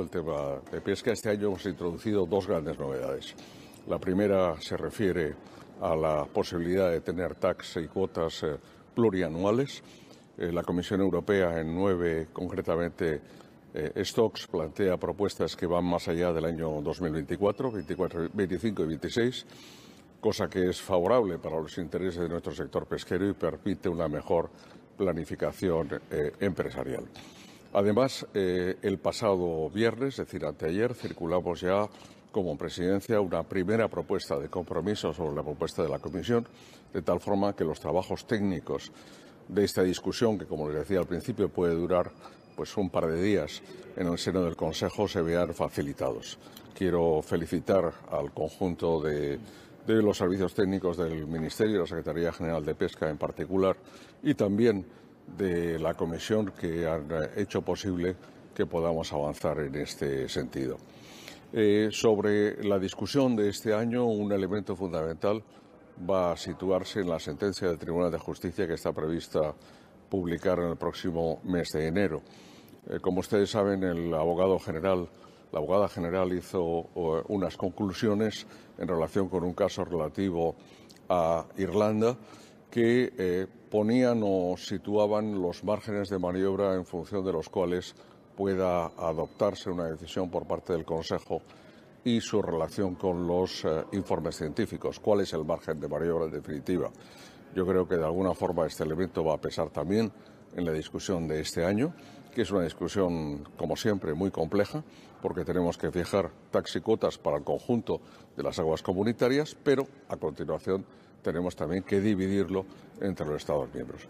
el tema de pesca. Este año hemos introducido dos grandes novedades. La primera se refiere a la posibilidad de tener tax y cuotas eh, plurianuales. Eh, la Comisión Europea en nueve, concretamente eh, stocks, plantea propuestas que van más allá del año 2024, 24, 25 y 26, cosa que es favorable para los intereses de nuestro sector pesquero y permite una mejor planificación empresarial. Además, eh, el pasado viernes, es decir, anteayer, circulamos ya como presidencia una primera propuesta de compromiso sobre la propuesta de la Comisión, de tal forma que los trabajos técnicos de esta discusión, que como les decía al principio puede durar pues un par de días en el seno del Consejo, se vean facilitados. Quiero felicitar al conjunto de, de los servicios técnicos del Ministerio, la Secretaría General de Pesca en particular, y también de la Comisión que han hecho posible que podamos avanzar en este sentido. Eh, sobre la discusión de este año, un elemento fundamental va a situarse en la sentencia del Tribunal de Justicia que está prevista publicar en el próximo mes de enero. Eh, como ustedes saben, el abogado general, la abogada general hizo unas conclusiones en relación con un caso relativo a Irlanda que eh, ponían o situaban los márgenes de maniobra en función de los cuales pueda adoptarse una decisión por parte del Consejo y su relación con los eh, informes científicos. ¿Cuál es el margen de maniobra en definitiva? Yo creo que de alguna forma este elemento va a pesar también en la discusión de este año, que es una discusión, como siempre, muy compleja, porque tenemos que fijar taxicotas para el conjunto de las aguas comunitarias, pero a continuación tenemos también que dividirlo entre los Estados miembros.